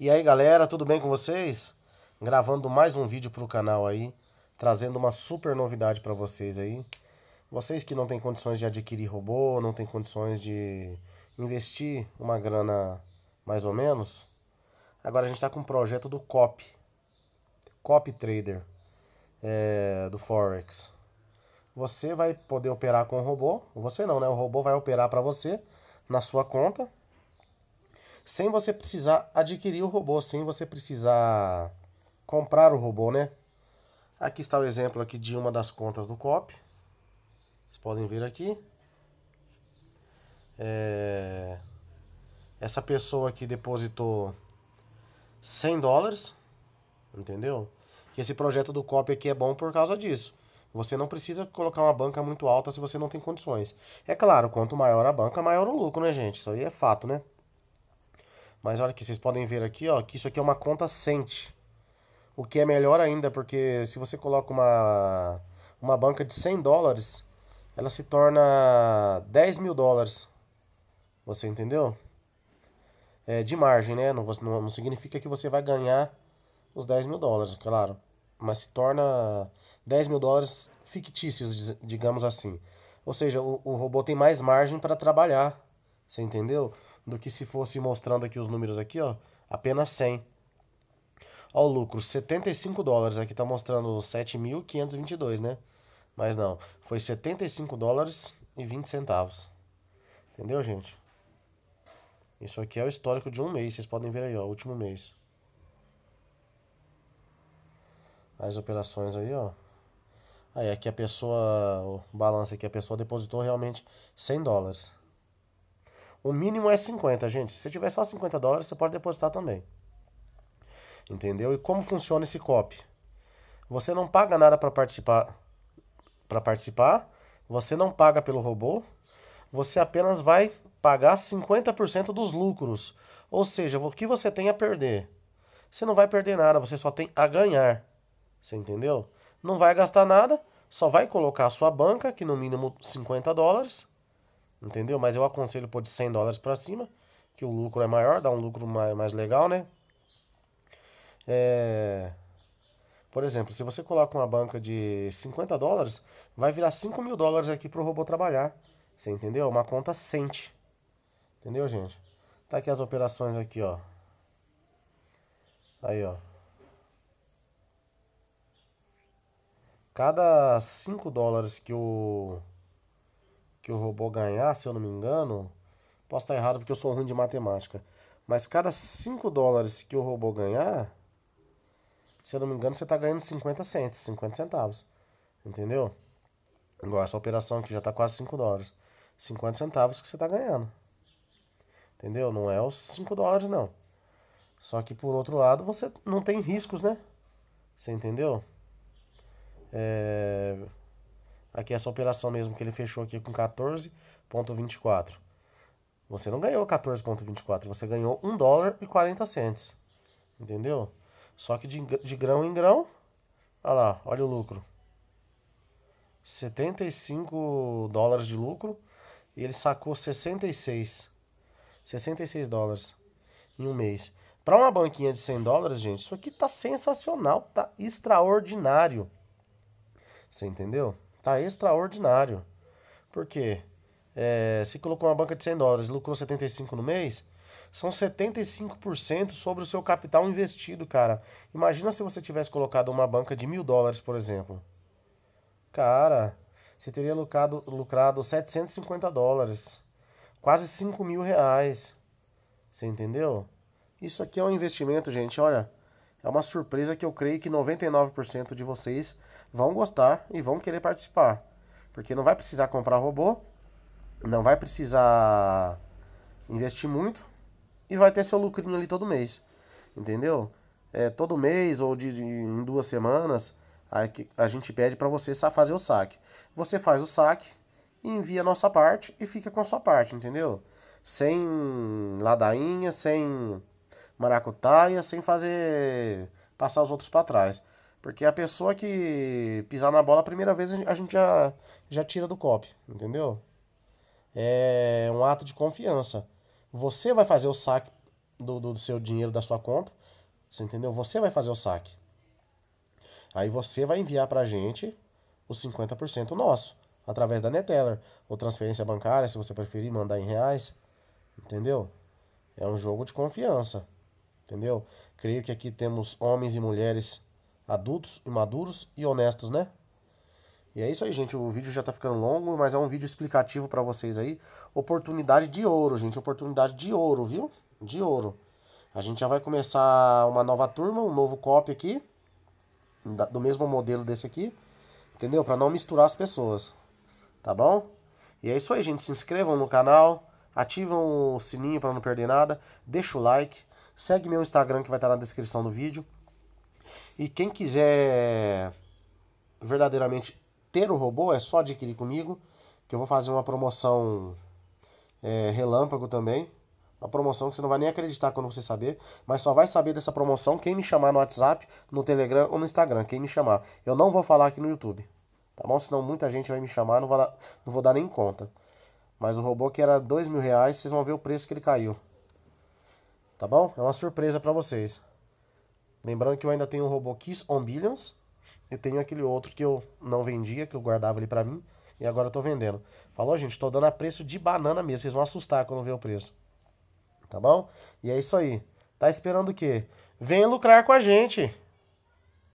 E aí galera, tudo bem com vocês? Gravando mais um vídeo para o canal aí, trazendo uma super novidade para vocês aí. Vocês que não têm condições de adquirir robô, não têm condições de investir uma grana mais ou menos, agora a gente está com um projeto do COP, COP Trader, é, do Forex. Você vai poder operar com o robô, você não né, o robô vai operar para você na sua conta, sem você precisar adquirir o robô, sem você precisar comprar o robô, né? Aqui está o exemplo aqui de uma das contas do COP. Vocês podem ver aqui. É... Essa pessoa aqui depositou 100 dólares, entendeu? Que esse projeto do COP aqui é bom por causa disso. Você não precisa colocar uma banca muito alta se você não tem condições. É claro, quanto maior a banca, maior o lucro, né, gente? Isso aí é fato, né? Mas olha aqui, vocês podem ver aqui, ó, que isso aqui é uma conta cente. O que é melhor ainda, porque se você coloca uma, uma banca de 100 dólares, ela se torna 10 mil dólares. Você entendeu? É, de margem, né? Não, não, não significa que você vai ganhar os 10 mil dólares, claro. Mas se torna 10 mil dólares fictícios, digamos assim. Ou seja, o, o robô tem mais margem para trabalhar. Você entendeu? do que se fosse mostrando aqui os números aqui, ó, apenas 100. Ó, o lucro, 75 dólares, aqui está mostrando 7.522, né? Mas não, foi 75 dólares e 20 centavos. Entendeu, gente? Isso aqui é o histórico de um mês, vocês podem ver aí, ó, último mês. As operações aí, ó. Aí aqui a pessoa, o balanço aqui, a pessoa depositou realmente 100 dólares. O mínimo é 50, gente. Se você tiver só 50 dólares, você pode depositar também. Entendeu? E como funciona esse COP? Você não paga nada para participar, para participar. Você não paga pelo robô. Você apenas vai pagar 50% dos lucros. Ou seja, o que você tem a perder? Você não vai perder nada, você só tem a ganhar. Você entendeu? Não vai gastar nada, só vai colocar a sua banca, que no mínimo 50 dólares, Entendeu? Mas eu aconselho pôr de 100 dólares para cima, que o lucro é maior, dá um lucro mais, mais legal, né? É... Por exemplo, se você coloca uma banca de 50 dólares, vai virar 5 mil dólares aqui para o robô trabalhar. Você entendeu? Uma conta cente. Entendeu, gente? Tá aqui as operações aqui, ó. Aí, ó. Cada 5 dólares que o... Eu que o robô ganhar, se eu não me engano, posso estar errado porque eu sou ruim de matemática, mas cada 5 dólares que o robô ganhar, se eu não me engano, você está ganhando 50 centos, 50 centavos. Entendeu? Igual essa operação aqui já está quase 5 dólares. 50 centavos que você está ganhando. Entendeu? Não é os 5 dólares, não. Só que por outro lado, você não tem riscos, né? Você entendeu? É... Aqui é essa operação mesmo que ele fechou aqui com 14,24. Você não ganhou 14,24, você ganhou 1 dólar e 40 centes Entendeu? Só que de, de grão em grão, olha lá, olha o lucro. 75 dólares de lucro e ele sacou 66. 66 dólares em um mês. Para uma banquinha de 100 dólares, gente, isso aqui tá sensacional, tá extraordinário. Você entendeu? Tá extraordinário. Por quê? É, se colocou uma banca de 100 dólares, lucrou 75 no mês, são 75% sobre o seu capital investido, cara. Imagina se você tivesse colocado uma banca de mil dólares, por exemplo. Cara, você teria lucrado, lucrado 750 dólares, quase 5 mil reais. Você entendeu? Isso aqui é um investimento, gente. Olha, é uma surpresa que eu creio que 99% de vocês vão gostar e vão querer participar. Porque não vai precisar comprar robô, não vai precisar investir muito e vai ter seu lucrinho ali todo mês. Entendeu? É, todo mês ou de, de em duas semanas a, a gente pede para você fazer o saque. Você faz o saque, envia a nossa parte e fica com a sua parte, entendeu? Sem ladainha, sem maracutaia sem fazer passar os outros para trás. Porque a pessoa que pisar na bola a primeira vez a gente já, já tira do copo, entendeu? É um ato de confiança. Você vai fazer o saque do, do, do seu dinheiro da sua conta, você entendeu? Você vai fazer o saque. Aí você vai enviar para a gente os 50% nosso, através da Neteller, ou transferência bancária, se você preferir mandar em reais, entendeu? É um jogo de confiança. Entendeu? Creio que aqui temos homens e mulheres adultos, maduros e honestos, né? E é isso aí, gente. O vídeo já tá ficando longo, mas é um vídeo explicativo para vocês aí. Oportunidade de ouro, gente. Oportunidade de ouro, viu? De ouro. A gente já vai começar uma nova turma, um novo copy aqui. Do mesmo modelo desse aqui. Entendeu? Para não misturar as pessoas. Tá bom? E é isso aí, gente. Se inscrevam no canal. Ativam o sininho para não perder nada. Deixa o like. Segue meu Instagram que vai estar tá na descrição do vídeo. E quem quiser verdadeiramente ter o robô, é só adquirir comigo, que eu vou fazer uma promoção é, relâmpago também. Uma promoção que você não vai nem acreditar quando você saber, mas só vai saber dessa promoção quem me chamar no WhatsApp, no Telegram ou no Instagram, quem me chamar. Eu não vou falar aqui no YouTube, tá bom? Senão muita gente vai me chamar, não vou, dar, não vou dar nem conta. Mas o robô que era dois mil reais, vocês vão ver o preço que ele caiu. Tá bom? É uma surpresa para vocês. Lembrando que eu ainda tenho o robô Kiss on Billions. E tenho aquele outro que eu não vendia, que eu guardava ali para mim. E agora eu tô vendendo. Falou, gente? Tô dando a preço de banana mesmo. Vocês vão assustar quando ver o preço. Tá bom? E é isso aí. Tá esperando o quê? Vem lucrar com a gente.